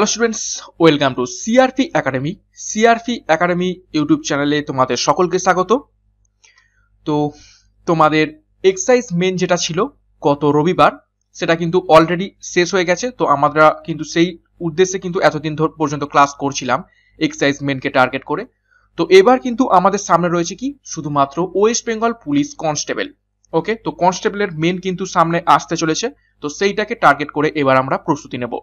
hello students welcome to CRP academy CRP academy YouTube চ্যানেলে তোমাদের সকলকে স্বাগত তো তোমাদের এক্সারসাইজ মেন যেটা ছিল গত রবিবার সেটা কিন্তু অলরেডি শেষ হয়ে গেছে তো আমরা কিন্তু সেই উদ্দেশ্যে কিন্তু এতদিন পর্যন্ত ক্লাস করছিলাম এক্সারসাইজ মেনকে টার্গেট করে তো এবার কিন্তু আমাদের সামনে রয়েছে কি শুধুমাত্র West Bengal police constable okay তো কনস্টেবলের মেন কিন্তু সামনে আসতে চলেছে তো সেইটাকে টার্গেট করে এবার আমরা প্রস্তুতি নেবো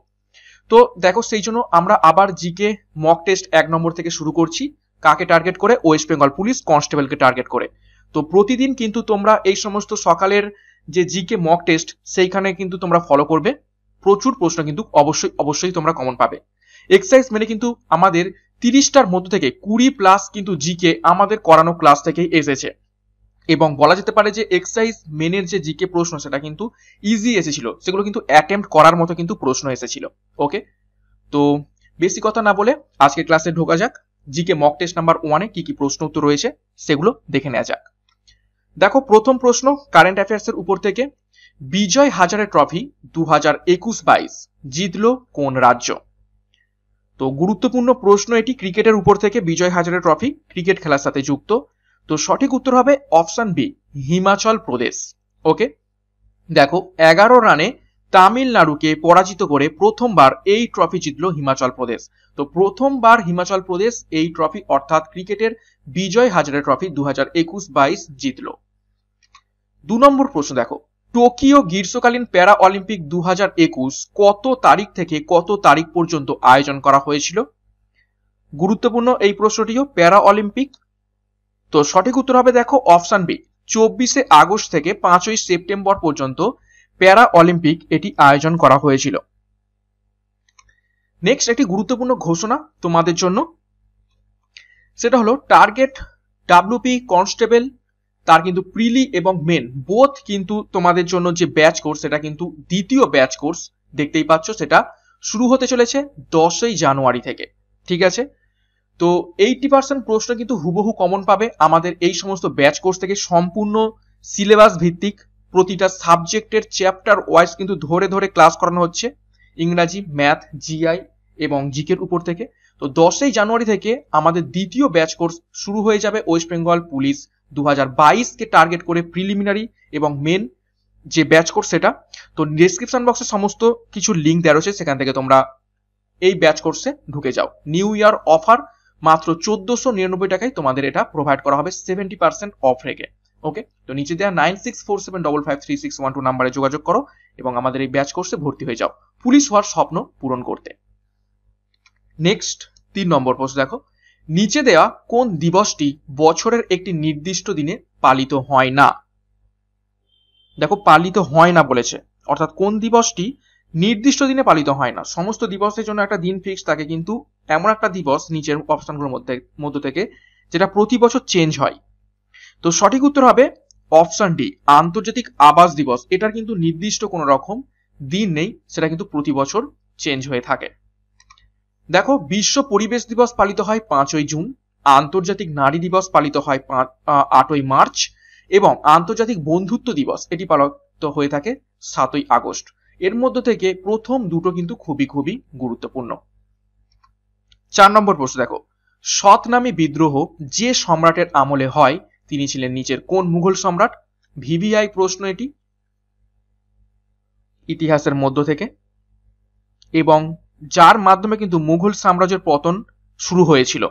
তো দেখো সেই জন্য আমরা আবার জিকে মক টেস্ট এক নম্বর থেকে শুরু করছি কাকে টার্গেট করে ওয়েস্ট বেঙ্গল পুলিশ কনস্টেবলকে টার্গেট করে তো প্রতিদিন কিন্তু তোমরা এই সমস্ত সকালের যে জিকে মক টেস্ট সেইখানে কিন্তু তোমরা ফলো করবে প্রচুর প্রশ্ন কিন্তু অবশ্যই অবশ্যই তোমরা কমন পাবে এক্সারসাইজ মেনে কিন্তু আমাদের তিরিশটার মধ্যে থেকে কুড়ি প্লাস কিন্তু জিকে আমাদের করানো ক্লাস থেকেই এসেছে এবং বলা যেতে পারে যে এক্সারসাইজ মেনের যে জিকে প্রশ্ন সেটা কিন্তু ইজি এসেছিল সেগুলো কিন্তু অ্যাটেম্প্ট করার মতো কিন্তু প্রশ্ন এসেছিল ওকে তো বেশি কথা না বলে আজকে ক্লাসে ঢোকা যাক জিকে মক টেস্ট নাম্বার ওয়ানে কি কি প্রশ্ন উত্তর রয়েছে সেগুলো দেখে নেওয়া যাক দেখো প্রথম প্রশ্ন কারেন্ট অ্যাফেয়ার্সের উপর থেকে বিজয় হাজারে ট্রফি দু হাজার একুশ বাইশ জিতল কোন রাজ্য তো গুরুত্বপূর্ণ প্রশ্ন এটি ক্রিকেটের উপর থেকে বিজয় হাজারে ট্রফি ক্রিকেট খেলার সাথে যুক্ত তো সঠিক উত্তর হবে option B Himachal Pradesh okay দেখো এগারো রানে তামিলনাড়ুকে পরাজিত করে প্রথমবার এই ট্রফি জিতল হিমাচল প্রদেশ তো প্রথমবার হিমাচল প্রদেশ এই ট্রফি অর্থাৎ ক্রিকেটের বিজয় হাজারে ট্রফি দু হাজার একুশ বাইশ জিতল দু নম্বর প্রশ্ন দেখো টোকিও গ্রীষ্মকালীন প্যারা অলিম্পিক দু হাজার একুশ কত তারিখ থেকে কত তারিখ পর্যন্ত আয়োজন করা হয়েছিল গুরুত্বপূর্ণ এই প্রশ্নটিও প্যারা অলিম্পিক তো সঠিক উত্তর হবে দেখো অপশান বি চব্বিশে আগস্ট থেকে পাঁচই সেপ্টেম্বর পর্যন্ত প্যারা অলিম্পিক এটি আয়োজন করা হয়েছিল নেক্সট একটি গুরুত্বপূর্ণ ঘোষণা তোমাদের জন্য সেটা হলো টার্গেট ডাব্লুপি কনস্টেবল তার কিন্তু প্রিলি এবং মেন বোথ কিন্তু তোমাদের জন্য যে ব্যাচ কোর্স সেটা কিন্তু দ্বিতীয় ব্যাচ কোর্স দেখতেই পাচ্ছ সেটা শুরু হতে চলেছে দশই জানুয়ারি থেকে ঠিক আছে তো এইটটি পার্সেন্ট প্রশ্ন কিন্তু হুবহু কমন পাবে আমাদের এই সমস্ত ব্যাচ কোর্স থেকে সম্পূর্ণ সিলেবাস ভিত্তিক প্রতিটা সাবজেক্টের চ্যাপ্টার ওয়াইজ কিন্তু ধরে ধরে ক্লাস করানো হচ্ছে ইংরাজি ম্যাথ জিআই এবং জিকের উপর থেকে তো দশই জানুয়ারি থেকে আমাদের দ্বিতীয় ব্যাচ কোর্স শুরু হয়ে যাবে ওয়েস্ট বেঙ্গল পুলিশ দু কে টার্গেট করে প্রিলিমিনারি এবং মেন যে ব্যাচ কোর্স সেটা তো ডিসক্রিপশন বক্সে সমস্ত কিছু লিঙ্ক দেওয়া রয়েছে সেখান থেকে তোমরা এই ব্যাচ কোর্সে ঢুকে যাও নিউ ইয়ার অফার মাত্র চোদ্দশো নিরানব্বই টাকায় তোমাদের এটা প্রোভাইড করা হবে সেভেন্টি পার্সেন্ট অফ রেখে ওকে তো নিচে দেওয়া nine six four seven double five three six one two নাম্বারে যোগাযোগ করো এবং আমাদের এই ব্যাচ কোর্সে ভর্তি হয়ে যাও পুলিশ হওয়ার স্বপ্ন পূরণ করতে নেক্সট তিন নম্বর প্রশ্ন দেখো নিচে দেওয়া কোন দিবসটি বছরের একটি নির্দিষ্ট দিনে পালিত হয় না দেখো পালিত হয় না বলেছে অর্থাৎ কোন দিবসটি নির্দিষ্ট দিনে পালিত হয় না সমস্ত দিবসের জন্য একটা দিন ফিক্স থাকে কিন্তু এমন একটা দিবস নিচের অপশনগুলোর মধ্যে মধ্য থেকে যেটা প্রতি বছর চেঞ্জ হয় তো সঠিক উত্তর হবে অপশন ডি আন্তর্জাতিক আবাস দিবস এটার কিন্তু নির্দিষ্ট কোনো রকম দিন নেই সেটা কিন্তু প্রতি বছর চেঞ্জ হয়ে থাকে দেখো বিশ্ব পরিবেশ দিবস পালিত হয় পাঁচই জুন আন্তর্জাতিক নারী দিবস পালিত হয় আটই মার্চ এবং আন্তর্জাতিক বন্ধুত্ব দিবস এটি পালিত হয়ে থাকে সাতই আগস্ট এর মধ্য থেকে প্রথম দুটো কিন্তু খুবই খুবই গুরুত্বপূর্ণ চার নম্বর প্রশ্ন দেখো সতনামী বিদ্রোহ যে সম্রাটের আমলে হয় তিনি ছিলেন নিচের কোন মুঘল সম্রাট ভিভিআই প্রশ্ন এটি ইতিহাসের মধ্য থেকে এবং যার মাধ্যমে কিন্তু মুঘল সাম্রাজ্যের পতন শুরু হয়েছিল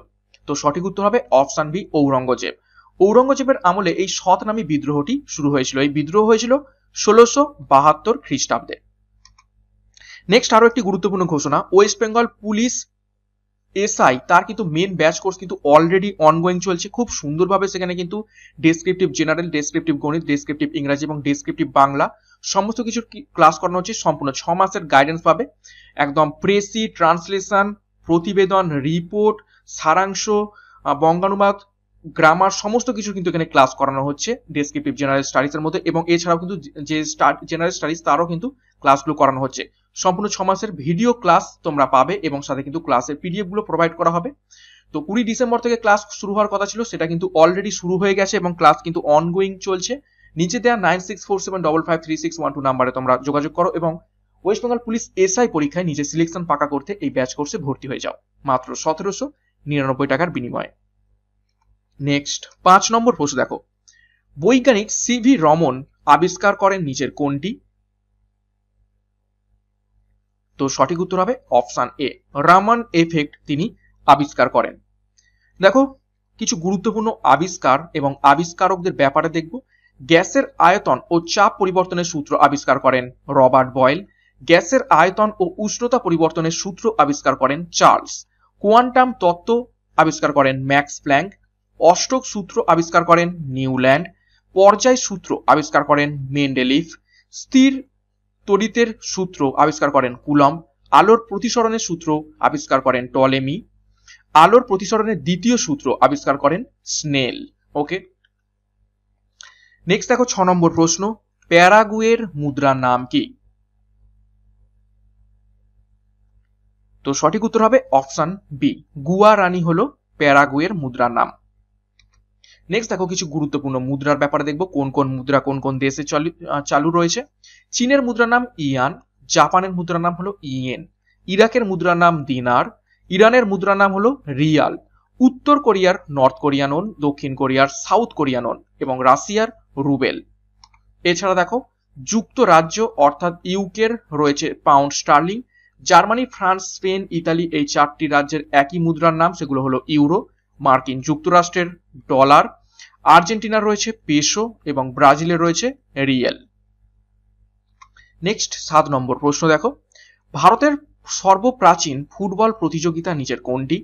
তো সঠিক উত্তর হবে অপশান বি ঔরঙ্গজেব ঔরঙ্গজেবের আমলে এই সতনামী বিদ্রোহটি শুরু হয়েছিল এই বিদ্রোহ হয়েছিল ষোলোশো বাহাত্তর খ্রিস্টাব্দে নেক্সট আরো একটি গুরুত্বপূর্ণ ঘোষণা ওয়েস্ট বেঙ্গল পুলিশ এসআই তার কিন্তু মেন ব্যাচ কোর্স কিন্তু অলরেডি অনগোয়িং চলছে খুব সুন্দরভাবে সেখানে কিন্তু ডিসক্রিপটিভ জেনারেল ডিসক্রিপটিভ গণিত ডিসক্রিপটিভ ইংরাজি এবং ডিসক্রিপটিভ বাংলা সমস্ত কিছুর ক্লাস করানো হচ্ছে সম্পূর্ণ ছ মাসের গাইডেন্স পাবে একদম প্রেসি ট্রান্সলেশন প্রতিবেদন রিপোর্ট সারাংশ বঙ্গানুবাদ গ্রামার সমস্ত কিছু কিন্তু এখানে ক্লাস করানো হচ্ছে ডেসক্রিপটিভ জেনারেল স্টাডিজ এর মধ্যে এবং এছাড়াও কিন্তু যে জেনারেল স্টাডিজ তারও কিন্তু ক্লাসগুলো করানো হচ্ছে সম্পূর্ণ ছ মাসের ভিডিও ক্লাস তোমরা পাবে এবং সাথে কিন্তু ক্লাসের পিডিএফগুলো প্রোভাইড করা হবে তো কুড়ি ডিসেম্বর থেকে ক্লাস শুরু হওয়ার কথা ছিল সেটা কিন্তু অলরেডি শুরু হয়ে গেছে এবং ক্লাস কিন্তু অনগোয়িং চলছে নিচে দেওয়া nine six four seven double five three six one two নাম্বারে তোমরা যোগাযোগ করো এবং ওয়েস্ট বেঙ্গল পুলিশ এসআই পরীক্ষায় নিজের সিলেকশন পাকা করতে এই ব্যাচ কোর্সে ভর্তি হয়ে যাও মাত্র সতেরোশো নিরানব্বই টাকার বিনিময়ে নেক্সট পাঁচ নম্বর প্রশ্ন দেখো বৈজ্ঞানিক সিভি রমন আবিষ্কার করেন নিচের কোনটি তো সঠিক উত্তর হবে অপশান এ রামান এফেক্ট তিনি আবিষ্কার করেন দেখো কিছু গুরুত্বপূর্ণ আবিষ্কার এবং আবিষ্কারকদের ব্যাপারে দেখব গ্যাসের আয়তন ও চাপ পরিবর্তনের সূত্র আবিষ্কার করেন রবার্ট বয়েল গ্যাসের আয়তন ও উষ্ণতা পরিবর্তনের সূত্র আবিষ্কার করেন চার্লস কোয়ান্টাম তত্ত্ব আবিষ্কার করেন ম্যাক্স প্ল্যাঙ্ক অষ্টক সূত্র আবিষ্কার করেন নিউল্যান্ড পর্যায় সূত্র আবিষ্কার করেন মেন্ডেলিফ স্থির তরিতের সূত্র আবিষ্কার করেন কুলম আলোর প্রতিসরণের সূত্র আবিষ্কার করেন টলেমি আলোর প্রতিসরণের দ্বিতীয় সূত্র আবিষ্কার করেন স্নেল ওকে নেক্সট দেখো ছ নম্বর প্রশ্ন প্যারাগুয়ের মুদ্রার নাম কি তো সঠিক উত্তর হবে অপশন বি গুয়া রানী হলো প্যারাগুয়ের মুদ্রার নাম নেক্সট দেখো কিছু গুরুত্বপূর্ণ মুদ্রার ব্যাপারে দেখবো কোন কোন মুদ্রা কোন কোন দেশে চালু চালু রয়েছে চীনের মুদ্রার নাম ইয়ান জাপানের মুদ্রার নাম হলো ইয়েন ইরাকের মুদ্রার নাম দিনার ইরানের মুদ্রার নাম হলো রিয়াল উত্তর কোরিয়ার নর্থ কোরিয়ানন দক্ষিণ কোরিয়ার সাউথ কোরিয়ানন এবং রাশিয়ার রুবেল এছাড়া দেখো যুক্তরাজ্য অর্থাৎ ইউকের রয়েছে pound sterling Germany France Spain Italy এই চারটি রাজ্যের একই মুদ্রার নাম সেগুলো হলো ইউরো মার্কিন যুক্তরাষ্ট্রের ডলার আর্জেন্টিনা রয়েছে পেশো এবং ব্রাজিলের রয়েছে রিয়েল নেক্সট সাত নম্বর প্রশ্ন দেখো ভারতের সর্বপ্রাচীন ফুটবল প্রতিযোগিতা নিচের কোনটি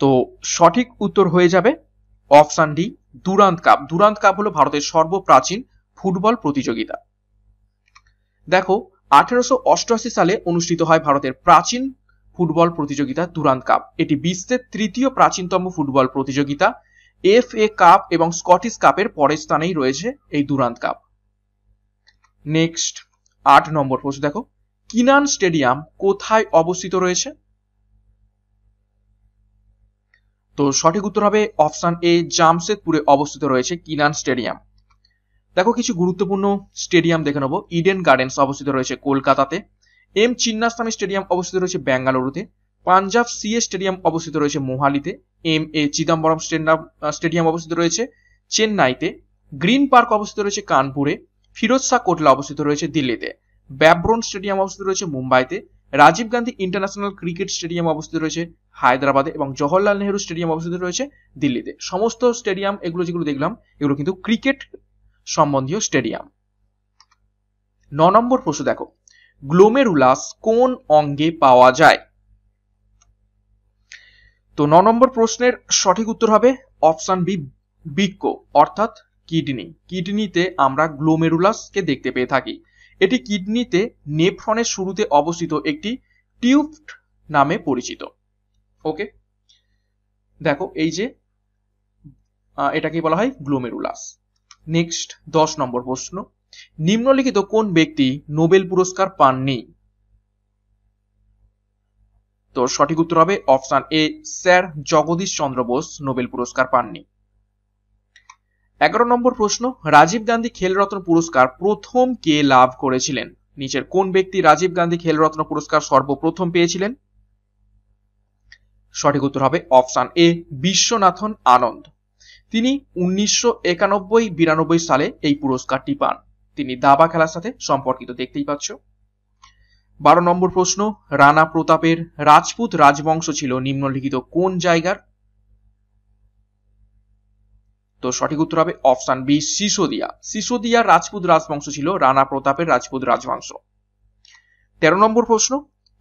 তো সঠিক উত্তর হয়ে যাবে option D Durand cup Durand cup হলো ভারতের সর্বপ্রাচীন ফুটবল প্রতিযোগিতা দেখো আঠেরোশো সালে অনুষ্ঠিত হয় ভারতের প্রাচীন ফুটবল প্রতিযোগিতা তুরান কাপ এটি বিশ্বের তৃতীয় প্রাচীনতম ফুটবল প্রতিযোগিতা এফ এ কাপ এবং স্কটিশ কাপের পরের স্থানেই রয়েছে এই দুরান্ত কাপ নেক্সট আট নম্বর প্রশ্ন দেখো কিনান স্টেডিয়াম কোথায় অবস্থিত রয়েছে তো সঠিক উত্তর হবে অপশন এ জামশেদপুরে অবস্থিত রয়েছে কিনান স্টেডিয়াম দেখো কিছু গুরুত্বপূর্ণ স্টেডিয়াম দেখে নেবো ইডেন গার্ডেন্স অবস্থিত রয়েছে কলকাতাতে এম চিন্নাস্বামী স্টেডিয়াম অবস্থিত রয়েছে বেঙ্গালুরুতে পাঞ্জাব সি এ স্টেডিয়াম অবস্থিত রয়েছে মোহালিতে এম এ চিদম্বরম স্টেডিয়াম অবস্থিত রয়েছে চেন্নাইতে গ্রিন পার্ক অবস্থিত রয়েছে কানপুরে ফিরোজ শাহ কোটলা অবস্থিত রয়েছে দিল্লিতে ব্যাব্রন স্টেডিয়াম অবস্থিত রয়েছে মুম্বাইতে Rajiv Gandhi international cricket stadium অবস্থিত রয়েছে হায়দ্রাবাদে এবং জওহরলাল নেহরু স্টেডিয়াম অবস্থিত রয়েছে দিল্লিতে সমস্ত স্টেডিয়াম এগুলো যেগুলো দেখলাম এগুলো কিন্তু ক্রিকেট সম্বন্ধীয় স্টেডিয়াম ন নম্বর প্রশ্ন দেখো গ্লোমেরুলাস কোন অঙ্গে পাওয়া যায় তো ন নম্বর প্রশ্নের সঠিক উত্তর হবে অপশন বি বৃক্ষ অর্থাৎ কিডনি কিডনিতে আমরা গ্লোমেরুলাসকে দেখতে পেয়ে থাকি এটি কিডনিতে নেফ্রনের শুরুতে অবস্থিত একটি টিউব নামে পরিচিত ওকে দেখো এই যে এটাকে বলা হয় গ্লোমেরুলাস নেক্সট দশ নম্বর প্রশ্ন নিম্নলিখিত কোন ব্যক্তি নোবেল পুরস্কার পাননি তো সঠিক উত্তর হবে option A sir Jagadish Chandra Bose Nobel পুরস্কার পাননি এগারো নম্বর প্রশ্ন রাজীব গান্ধী খেলরত্ন পুরস্কার প্রথম কে লাভ করেছিলেন নিচের কোন ব্যক্তি রাজীব গান্ধী খেলরত্ন পুরস্কার সর্বপ্রথম পেয়েছিলেন সঠিক উত্তর হবে অপশন এ বিশ্বনাথন আনন্দ তিনি উনিশশো একানব্বই বিরানব্বই সালে এই পুরস্কারটি পান তিনি দাবা খেলার সাথে সম্পর্কিত দেখতেই পাচ্ছ বারো নম্বর প্রশ্ন রানা প্রতাপের রাজপুত রাজবংশ ছিল নিম্নলিখিত কোন জায়গার তো সঠিক উত্তর হবে অপশন বি সিসোদিয়া সিসোদিয়া রাজপুত রাজবংশ ছিল রানা প্রতাপের রাজপুত রাজবংশ তেরো নম্বর প্রশ্ন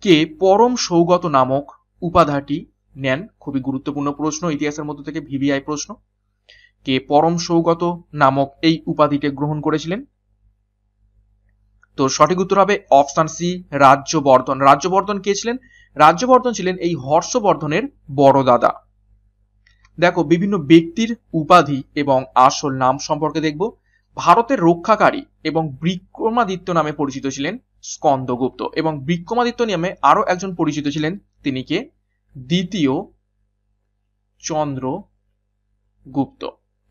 কে পরম সৌগত নামক উপাধাটি নেন খুবই গুরুত্বপূর্ণ প্রশ্ন ইতিহাসের মধ্যে থেকে ভিভিআই প্রশ্ন কে পরম সৌগত নামক এই উপাধিটি গ্রহণ করেছিলেন তো সঠিক উত্তর হবে অপশান সি রাজ্যবর্ধন রাজ্যবর্ধন কে ছিলেন রাজ্যবর্ধন ছিলেন এই হর্ষবর্ধনের বড় দাদা দেখো বিভিন্ন ব্যক্তির উপাধি এবং আসল নাম সম্পর্কে দেখব ভারতের রক্ষাকারী এবং বিক্রমাদিত্য নামে পরিচিত ছিলেন স্কন্দগুপ্ত এবং বিক্রমাদিত্য নামে আরও একজন পরিচিত ছিলেন তিনি কে দ্বিতীয় চন্দ্রগুপ্ত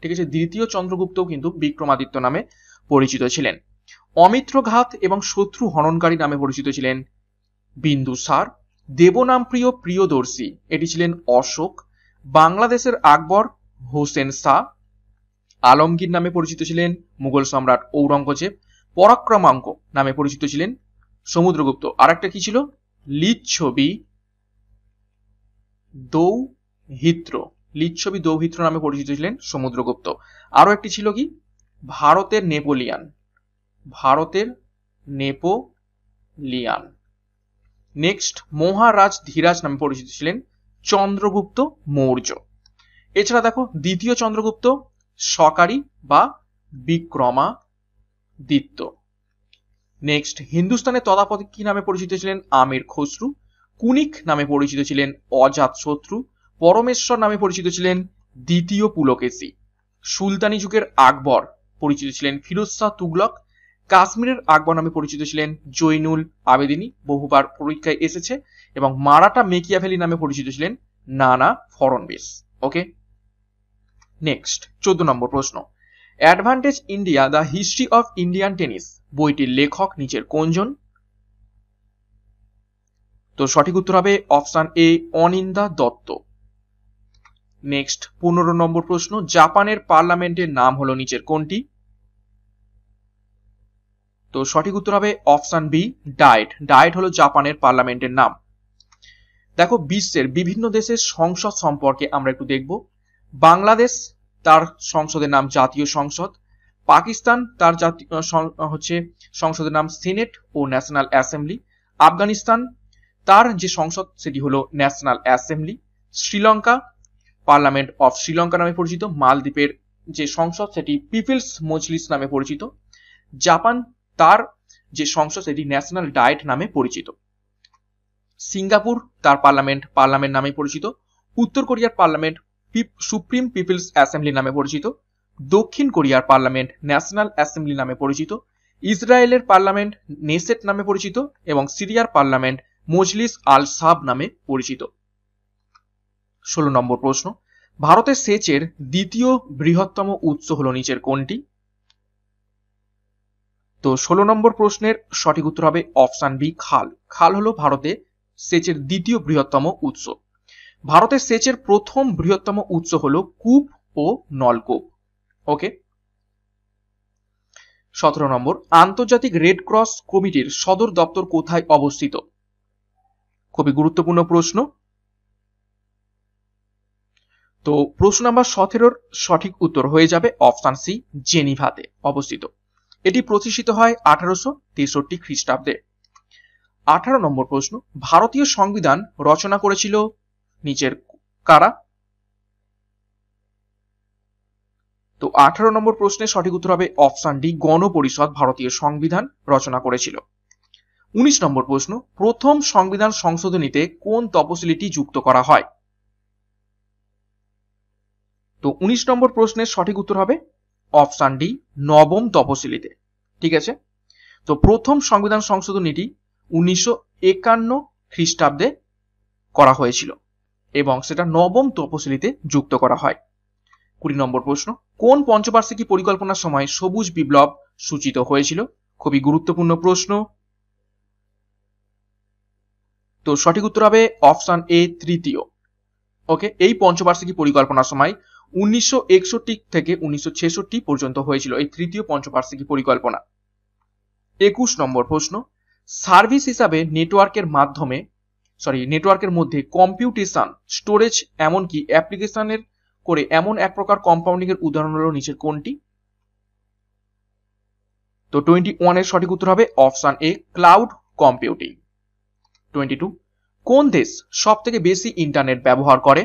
ঠিক আছে দ্বিতীয় চন্দ্রগুপ্তও কিন্তু বিক্রমাদিত্য নামে পরিচিত ছিলেন অমিত্রঘাত এবং শত্রু হননকারী নামে পরিচিত ছিলেন বিন্দুসার দেবনামপ্রিয় প্রিয়দর্শী এটি ছিলেন অশোক বাংলাদেশের আকবর হোসেন শাহ আলমগীর নামে পরিচিত ছিলেন মুঘল সম্রাট ঔরঙ্গজেব পরাক্রমাঙ্ক নামে পরিচিত ছিলেন সমুদ্রগুপ্ত আর একটা কি ছিল লিচ্ছবি দৌহিত্র লিচ্ছবি দৌহিত্র নামে পরিচিত ছিলেন সমুদ্রগুপ্ত আরও একটি ছিল কি ভারতের নেপোলিয়ান ভারতের নেপোলিয়ান নেক্সট মহারাজ ধীরাজ নামে পরিচিত ছিলেন চন্দ্রগুপ্ত মৌর্য এছাড়া দেখো দ্বিতীয় চন্দ্রগুপ্ত সকারি বা বিক্রমাদিত্য নেক্সট হিন্দুস্তানের তদাপতি কি নামে পরিচিত ছিলেন আমির খসরু কুনিক নামে পরিচিত ছিলেন অজাতশত্রু পরমেশ্বর নামে পরিচিত ছিলেন দ্বিতীয় পুলকেশী সুলতানি যুগের আকবর পরিচিত ছিলেন ফিরোজ শাহ তুগলক কাশ্মীরের আকবর নামে পরিচিত ছিলেন জৈনুল আবেদিনী বহুবার পরীক্ষায় এসেছে এবং মারাটা মেকিয়াভেলি নামে পরিচিত ছিলেন নানা ফরনবিস ওকে নেক্সট চোদ্দ নম্বর প্রশ্ন advantage India the history of Indian tennis বইটির লেখক নিচের কোনজন তো সঠিক উত্তর হবে option A Anindya Dutta next পনেরো নম্বর প্রশ্ন জাপানের পার্লামেন্টের নাম হলো নিচের কোনটি তো সঠিক উত্তর হবে অপশান বি ডায়েট ডায়েট হলো জাপানের পার্লামেন্টের নাম দেখো বিশ্বের বিভিন্ন দেশের সংসদ সম্পর্কে আমরা একটু দেখব বাংলাদেশ তার সংসদের নাম জাতীয় সংসদ পাকিস্তান তার জাতীয় হচ্ছে সংসদের নাম সিনেট ও ন্যাশনাল অ্যাসেম্বলি আফগানিস্তান তার যে সংসদ সেটি হলো national assembly Sri Lanka parliament of Sri Lanka নামে পরিচিত মালদ্বীপের যে সংসদ সেটি পিপলস মজলিস নামে পরিচিত জাপান তার যে সংসদ সেটি ন্যাশনাল ডায়েট নামে পরিচিত সিঙ্গাপুর তার পার্লামেন্ট পার্লামেন্ট নামে পরিচিত উত্তর কোরিয়ার পার্লামেন্ট সুপ্রিম পিপলস অ্যাসেম্বলি নামে পরিচিত দক্ষিণ কোরিয়ার পার্লামেন্ট ন্যাশনাল অ্যাসেম্বলি নামে পরিচিত ইসরায়েলের পার্লামেন্ট নেসেট নামে পরিচিত এবং সিরিয়ার পার্লামেন্ট মজলিস আল সাব নামে পরিচিত ষোলো নম্বর প্রশ্ন ভারতের সেচের দ্বিতীয় বৃহত্তম উৎস হল নিচের কোনটি তো ষোলো নম্বর প্রশ্নের সঠিক উত্তর হবে অপশান বি খাল খাল হলো ভারতে সেচের দ্বিতীয় বৃহত্তম উৎস ভারতের সেচের প্রথম বৃহত্তম উৎস হলো কূপ ও নলকূপ ওকে সতেরো নম্বর আন্তর্জাতিক রেড ক্রস কমিটির সদর দপ্তর কোথায় অবস্থিত খুবই গুরুত্বপূর্ণ প্রশ্ন তো প্রশ্ন নাম্বার সতেরোর সঠিক উত্তর হয়ে যাবে অপশান সি জেনিভাতে অবস্থিত এটি প্রতিষ্ঠিত হয় আঠারোশো তেষট্টি খ্রিস্টাব্দে আঠারো নম্বর প্রশ্ন ভারতীয় সংবিধান রচনা করেছিল নিচের কারা তো আঠারো নম্বর প্রশ্নের সঠিক উত্তর হবে অপশন ডি গণপরিষদ ভারতীয় সংবিধান রচনা করেছিল উনিশ নম্বর প্রশ্ন প্রথম সংবিধান সংশোধনীতে কোন তপশিলিটি যুক্ত করা হয় তো উনিশ নম্বর প্রশ্নের সঠিক উত্তর হবে অপশান ডি নবম তপশিলিতে ঠিক আছে তো প্রথম সংবিধান সংশোধনীটি উনিশশো একান্ন খ্রিস্টাব্দে করা হয়েছিল এবং সেটা নবম তপশিলিতে যুক্ত করা হয় কুড়ি নম্বর প্রশ্ন কোন পঞ্চবার্ষিকী পরিকল্পনার সময় সবুজ বিপ্লব সূচিত হয়েছিল খুবই গুরুত্বপূর্ণ প্রশ্ন তো সঠিক উত্তর হবে অপশান এ তৃতীয় ওকে এই পঞ্চবার্ষিকী পরিকল্পনার সময় উনিশশো থেকে উনিশশো পর্যন্ত হয়েছিল এই তৃতীয় পঞ্চবার্ষিকী পরিকল্পনা একুশ নম্বর প্রশ্ন সার্ভিস হিসাবে নেটওয়ার্কের মাধ্যমে সরি নেটওয়ার্কের মধ্যে কম্পিউটেশন স্টোরেজ এমনকি অ্যাপ্লিকেশনের করে এমন এক প্রকার কম্পাউন্ডিং এর উদাহরণ হলো নিচের কোনটি তো টোয়েন্টি এর সঠিক উত্তর হবে option A cloud computing twenty two কোন দেশ সব থেকে বেশি ইন্টারনেট ব্যবহার করে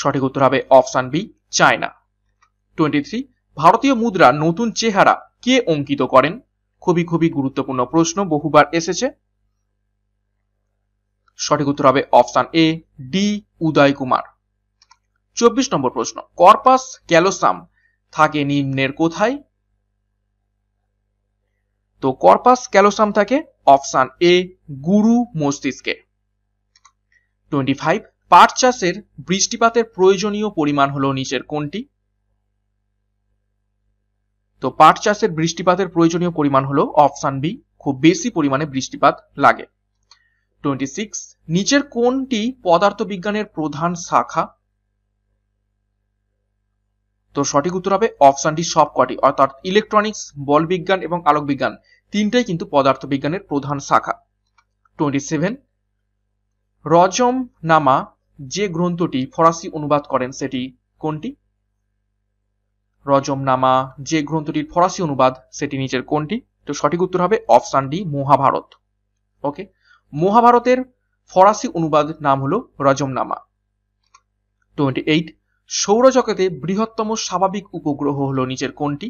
সঠিক উত্তর হবে option B China twenty three ভারতীয় মুদ্রা নতুন চেহারা কে অঙ্কিত করেন খুবই খুবই গুরুত্বপূর্ণ প্রশ্ন বহুবার এসেছে সঠিক উত্তর হবে option A D Uday Kumar চব্বিশ নম্বর প্রশ্ন কর্পাস ক্যালোসাম থাকে নিম্নের কোথায় তো কর্পাস ক্যালোসাম থাকে অপশান এ গুরু মস্তিষ্কে টোয়েন্টি ফাইভ পাট চাষের বৃষ্টিপাতের প্রয়োজনীয় পরিমাণ হলো নিচের কোনটি তো পাট চাষের বৃষ্টিপাতের প্রয়োজনীয় পরিমাণ হলো অপশান বি খুব বেশি পরিমাণে বৃষ্টিপাত লাগে টোয়েন্টি সিক্স নিচের কোনটি পদার্থবিজ্ঞানের প্রধান শাখা তো সঠিক উত্তর হবে অপশানটি সবকটি অর্থাৎ ইলেকট্রনিক্স বলবিজ্ঞান এবং আলোকবিজ্ঞান তিনটাই কিন্তু পদার্থবিজ্ঞানের প্রধান শাখা টোয়েন্টি সেভেন রজম নামা যে গ্রন্থটি ফরাসি অনুবাদ করেন সেটি কোনটি রজমনামা যে গ্রন্থটির ফরাসি অনুবাদ সেটি নিচের কোনটি তো সঠিক উত্তর হবে অপশান ডি মহাভারত ওকে মহাভারতের ফরাসি অনুবাদ নাম হলো রজমনামা টোয়েন্টি এইট সৌরজগতে বৃহত্তম স্বাভাবিক উপগ্রহ হলো নিচের কোনটি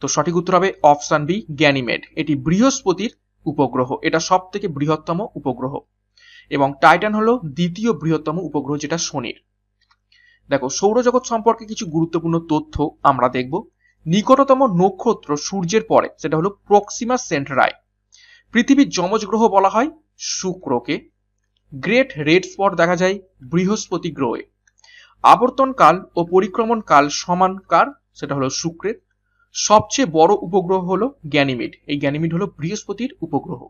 তো সঠিক উত্তর হবে অপশান বি জ্ঞানিমেড এটি বৃহস্পতির উপগ্রহ এটা সব থেকে বৃহত্তম উপগ্রহ এবং টাইটান হলো দ্বিতীয় বৃহত্তম উপগ্রহ যেটা শনির দেখো সৌরজগৎ সম্পর্কে কিছু গুরুত্বপূর্ণ তথ্য আমরা দেখব নিকটতম নক্ষত্র সূর্যের পরে সেটা হলো প্রক্সিমা সেন্টরায় পৃথিবীর যমজ গ্রহ বলা হয় শুক্রকে গ্রেট রেড স্পট দেখা যায় বৃহস্পতি গ্রহে আবর্তনকাল ও পরিক্রমণ কাল সমান কার সেটা হলো শুক্রের সবচেয়ে বড় উপগ্রহ হলো জ্ঞানিমিড এই জ্ঞানিমিড হলো বৃহস্পতির উপগ্রহ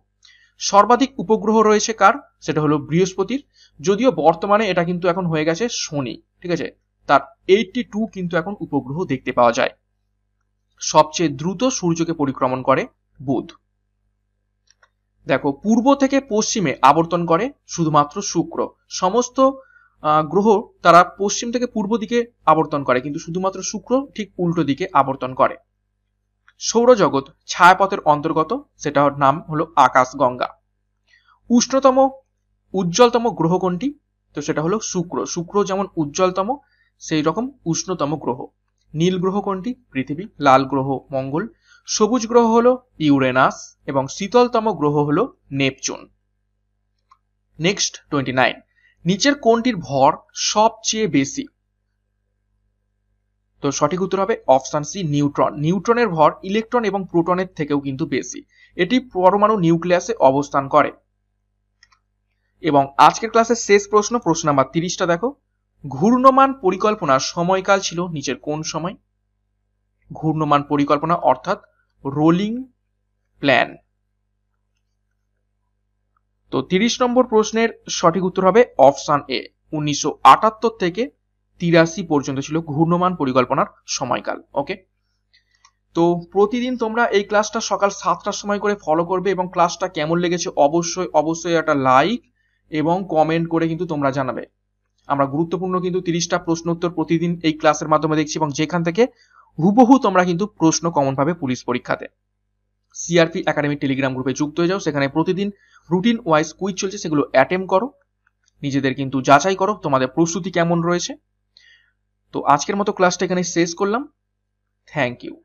সর্বাধিক উপগ্রহ রয়েছে কার সেটা হলো বৃহস্পতির যদিও বর্তমানে এটা কিন্তু এখন হয়ে গেছে শনি ঠিক আছে তার এইটটি টু কিন্তু এখন উপগ্রহ দেখতে পাওয়া যায় সবচেয়ে দ্রুত সূর্যকে পরিক্রমণ করে বুধ দেখো পূর্ব থেকে পশ্চিমে আবর্তন করে শুধুমাত্র শুক্র সমস্ত গ্রহ তারা পশ্চিম থেকে পূর্ব দিকে আবর্তন করে কিন্তু শুধুমাত্র শুক্র ঠিক উল্টো দিকে আবর্তন করে সৌরজগৎ ছায়াপথের অন্তর্গত সেটার নাম হলো গঙ্গা উষ্ণতম উজ্জ্বলতম গ্রহ কোনটি তো সেটা হলো শুক্র শুক্র যেমন উজ্জ্বলতম সেই রকম উষ্ণতম গ্রহ নীল গ্রহ কোনটি পৃথিবী লাল গ্রহ মঙ্গল সবুজ গ্রহ হলো ইউরেনাস এবং শীতলতম গ্রহ হলো নেপচুন নেক্সট টোয়েন্টি নাইন নিচের কোনটির ভর সবচেয়ে বেশি তো সঠিক উত্তর হবে অপশান সি নিউট্রন নিউট্রনের ভর ইলেকট্রন এবং প্রোটনের থেকেও কিন্তু বেশি এটি পরমাণু নিউক্লিয়াসে অবস্থান করে এবং আজকের ক্লাসের শেষ প্রশ্ন প্রশ্ন নাম্বার তিরিশটা দেখো ঘূর্ণমান পরিকল্পনার সময়কাল ছিল নিচের কোন সময় ঘূর্ণমান পরিকল্পনা অর্থাৎ রোলিং প্ল্যান তো তিরিশ নম্বর প্রশ্নের সঠিক উত্তর হবে অপশান এ উনিশশো থেকে তিরাশি পর্যন্ত ছিল ঘূর্ণমান পরিকল্পনার সময়কাল ওকে তো প্রতিদিন তোমরা এই ক্লাসটা সকাল সাতটার সময় করে ফলো করবে এবং ক্লাসটা কেমন লেগেছে অবশ্যই অবশ্যই একটা লাইক এবং কমেন্ট করে কিন্তু তোমরা জানাবে আমরা গুরুত্বপূর্ণ কিন্তু তিরিশটা প্রশ্ন উত্তর প্রতিদিন এই ক্লাসের মাধ্যমে দেখছি এবং যেখান থেকে হুবহু তোমরা কিন্তু প্রশ্ন কমন পাবে পুলিশ পরীক্ষাতে সিআরপি একাডেমি টেলিগ্রাম গ্রুপে যুক্ত হয়ে যাও সেখানে প্রতিদিন রুটিন ওয়াইজ কুইজ চলছে সেগুলো অ্যাটেম্প করো নিজেদের কিন্তু যাচাই করো তোমাদের প্রস্তুতি কেমন রয়েছে তো আজকের মতো ক্লাসটা এখানে শেষ করলাম থ্যাংক ইউ